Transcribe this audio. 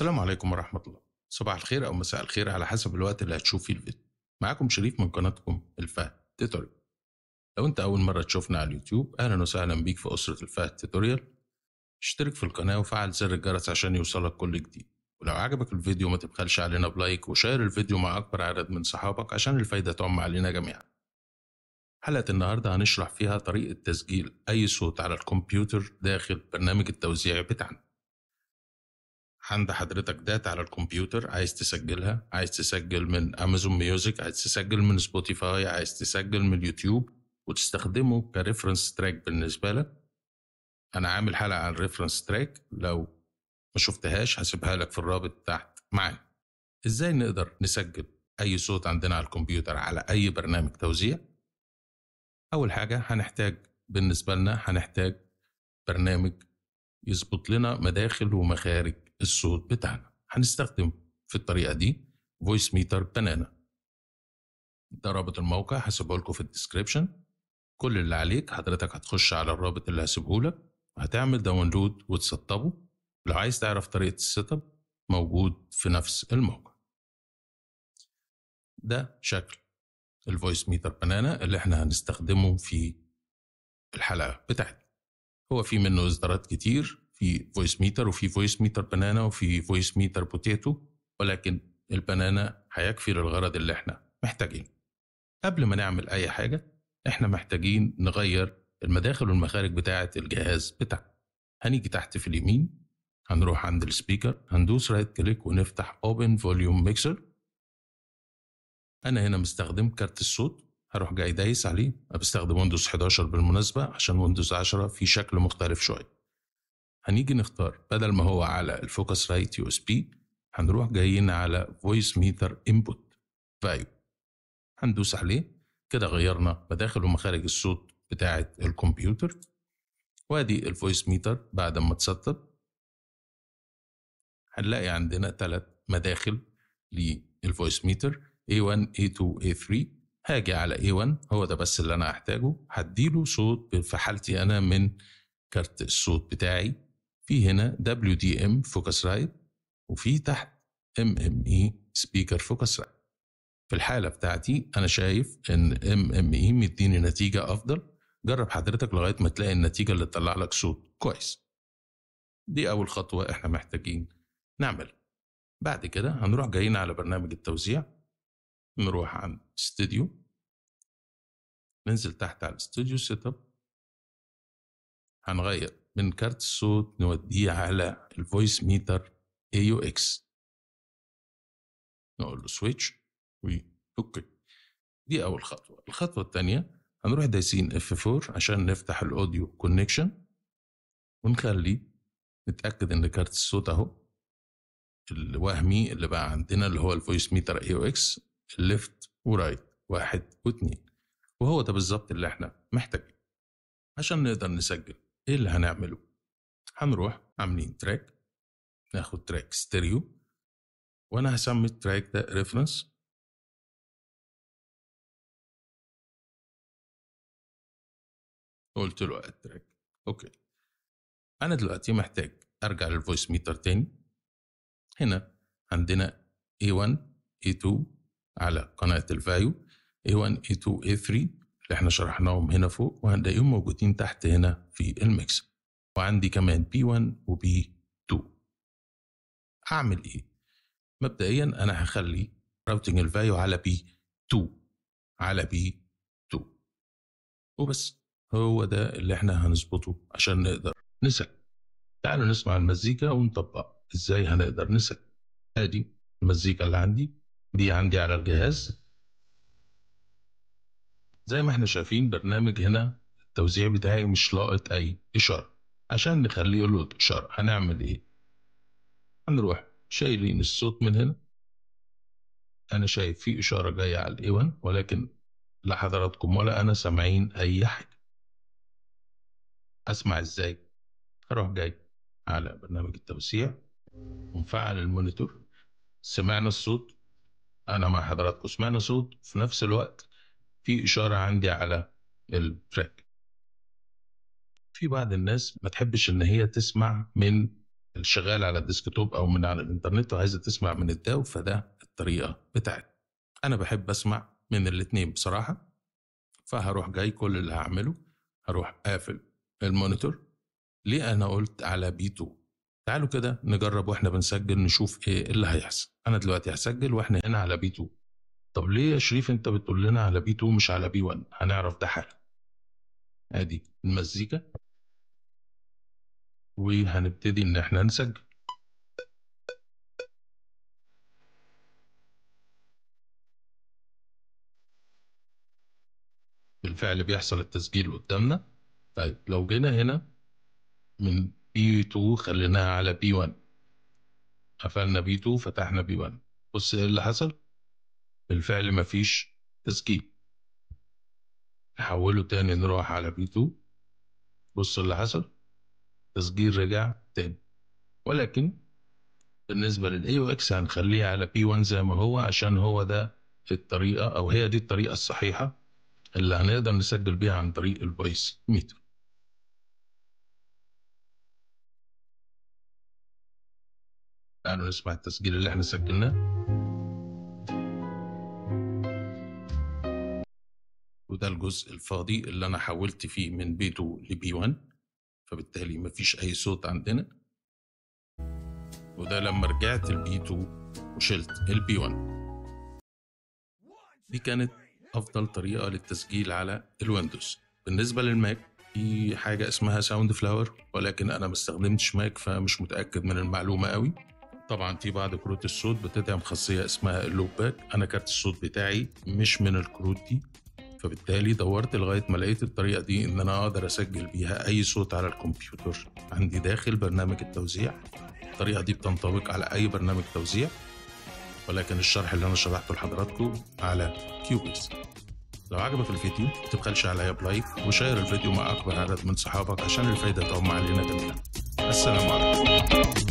السلام عليكم ورحمة الله صباح الخير أو مساء الخير على حسب الوقت اللي هتشوف فيه الفيديو معاكم شريف من قناتكم الفهد تيتوريال لو أنت أول مرة تشوفنا على اليوتيوب أهلا وسهلا بيك في أسرة الفهد تيتوريال اشترك في القناة وفعل زر الجرس عشان يوصلك كل جديد ولو عجبك الفيديو ما تبخلش علينا بلايك وشير الفيديو مع أكبر عدد من صحابك عشان الفايدة تعم علينا جميعا حلقة النهاردة هنشرح فيها طريقة تسجيل أي صوت على الكمبيوتر داخل برنامج التوزيع بتاعنا عند حضرتك داتا على الكمبيوتر عايز تسجلها عايز تسجل من امازون ميوزك عايز تسجل من سبوتيفاي عايز تسجل من يوتيوب وتستخدمه كريفرنس تراك بالنسبه لك انا عامل حلقه عن الريفرنس تراك لو ما شفتهاش هسيبها لك في الرابط تحت معايا ازاي نقدر نسجل اي صوت عندنا على الكمبيوتر على اي برنامج توزيع اول حاجه هنحتاج بالنسبه لنا هنحتاج برنامج يظبط لنا مداخل ومخارج الصوت بتاعنا هنستخدم في الطريقه دي فويس ميتر بنانا ده رابط الموقع هسيبه لكم في الديسكريبشن كل اللي عليك حضرتك هتخش على الرابط اللي هسيبه لك هتعمل داونلود وتسطبه لو عايز تعرف طريقه السيت اب موجود في نفس الموقع ده شكل الفويس ميتر بنانا اللي احنا هنستخدمه في الحلقه بتاعتنا هو في منه اصدارات كتير في فويس ميتر وفي فويس ميتر بنانا وفي فويس ميتر بوتيتو ولكن البنانا هيكفي للغرض اللي احنا محتاجينه قبل ما نعمل اي حاجه احنا محتاجين نغير المداخل والمخارج بتاعه الجهاز بتاعنا هنيجي تحت في اليمين هنروح عند السبيكر هندوس رايت كليك ونفتح اوبن فوليوم ميكسر انا هنا مستخدم كارت الصوت هروح جاي دايس عليه بستخدم ويندوز 11 بالمناسبه عشان ويندوز 10 في شكل مختلف شويه هنيجي نختار بدل ما هو على الفوكس رايت يو اس بي هنروح جايين على فويس ميتر انبوت فايو هندوس عليه كده غيرنا مداخل ومخارج الصوت بتاعة الكمبيوتر وادي الفويس ميتر بعد ما اتسطب هنلاقي عندنا ثلاث مداخل للفويس ميتر A1 A2 A3 هاجي على A1 هو ده بس اللي انا هحتاجه هديله صوت في حالتي انا من كارت الصوت بتاعي في هنا دبليو دي ام فوكس رايت وفي تحت ام ام اي سبيكر فوكس رايت في الحالة بتاعتي أنا شايف إن ام ام اي مديني نتيجة أفضل جرب حضرتك لغاية ما تلاقي النتيجة اللي تطلع لك صوت كويس دي أول خطوة إحنا محتاجين نعملها بعد كده هنروح جايين على برنامج التوزيع نروح عند استوديو ننزل تحت على الاستوديو سيت اب هنغير من كارت الصوت نوديه على الفويس ميتر اي يو اكس نقول له سويتش اوكي دي اول خطوه الخطوه الثانيه هنروح دايسين اف 4 عشان نفتح الاوديو كونكشن ونخلي نتاكد ان كارت الصوت اهو الوهمي اللي بقى عندنا اللي هو الفويس ميتر اي او اكس ليفت ورايت واحد واثنين وهو ده بالظبط اللي احنا محتاجينه عشان نقدر نسجل ايه اللي هنعمله هنروح عاملين تراك ناخد تراك ستيريو وانا هسمي التراك ده ريفرنس قلت له التراك اوكي انا دلوقتي محتاج ارجع للفويس ميتر تاني هنا عندنا A1 A2 على قناة الفايو A1 A2 A3 اللي احنا شرحناهم هنا فوق وهنلاقيهم موجودين تحت هنا في الميكس وعندي كمان بي 1 وبي 2 هعمل ايه؟ مبدئيا انا هخلي راوتنج الفاليو علي بي P2 علي بي P2 وبس هو ده اللي احنا هنظبطه عشان نقدر نسأل تعالوا نسمع المزيكا ونطبق ازاي هنقدر نسأل ادي المزيكا اللي عندي دي عندي على الجهاز زي ما احنا شايفين برنامج هنا التوزيع بتاعي مش لاقط اي اشارة عشان نخليه له اشارة هنعمل ايه هنروح شايلين الصوت من هنا انا شايف في اشارة جاية على الايوان ولكن لا حضراتكم ولا انا سامعين اي حاجة اسمع ازاي اروح جاي على برنامج التوسيع ونفعل المونيتور سمعنا الصوت انا مع حضراتكم سمعنا صوت في نفس الوقت في إشارة عندي على التراك في بعض الناس ما تحبش إن هي تسمع من الشغال على الديسكتوب أو من على الإنترنت وعايزة تسمع من الداو فده الطريقة بتاعتي أنا بحب أسمع من الاتنين بصراحة فهروح جاي كل اللي هعمله هروح قافل المونيتور ليه أنا قلت على بي 2 تعالوا كده نجرب واحنا بنسجل نشوف ايه اللي هيحصل انا دلوقتي هسجل واحنا هنا على بي 2 طب ليه يا شريف انت بتقول لنا على بي 2 مش على بي 1 هنعرف ده حالا ادي المزيكا وهنبتدي ان احنا نسجل بالفعل بيحصل التسجيل قدامنا طيب لو جينا هنا من بي 2 خليناها على بي 1 قفلنا بي 2 فتحنا بي 1 بص ايه اللي حصل بالفعل مفيش تسكيب نحوله تاني نروح على بي 2 بص اللي حصل تسجيل رجع تاني ولكن بالنسبة للاي او اكس هنخليه على بي 1 زي ما هو عشان هو ده الطريقة او هي دي الطريقة الصحيحة اللي هنقدر نسجل بيها عن طريق البايس ميتر تعالوا نسمع التسجيل اللي احنا سجلناه وده الجزء الفاضي اللي انا حولت فيه من بيته لبي 1 فبالتالي مفيش اي صوت عندنا وده لما رجعت البي 2 وشلت البي 1 دي كانت افضل طريقه للتسجيل على الويندوز بالنسبه للماك في حاجه اسمها ساوند فلاور ولكن انا ما استخدمتش ماك فمش متاكد من المعلومه قوي طبعا في بعض كروت الصوت بتدعم خاصيه اسمها اللوب باك انا كارت الصوت بتاعي مش من الكروت دي فبالتالي دورت لغايه ما لقيت الطريقه دي ان انا اقدر اسجل بيها اي صوت على الكمبيوتر عندي داخل برنامج التوزيع الطريقه دي بتنطبق على اي برنامج توزيع ولكن الشرح اللي انا شرحته لحضراتكم على كيوبيس لو عجبك الفيديو ما تبخلش عليا بلايك وشير الفيديو مع اكبر عدد من صحابك عشان الفايده تعم علينا جميعا السلام عليكم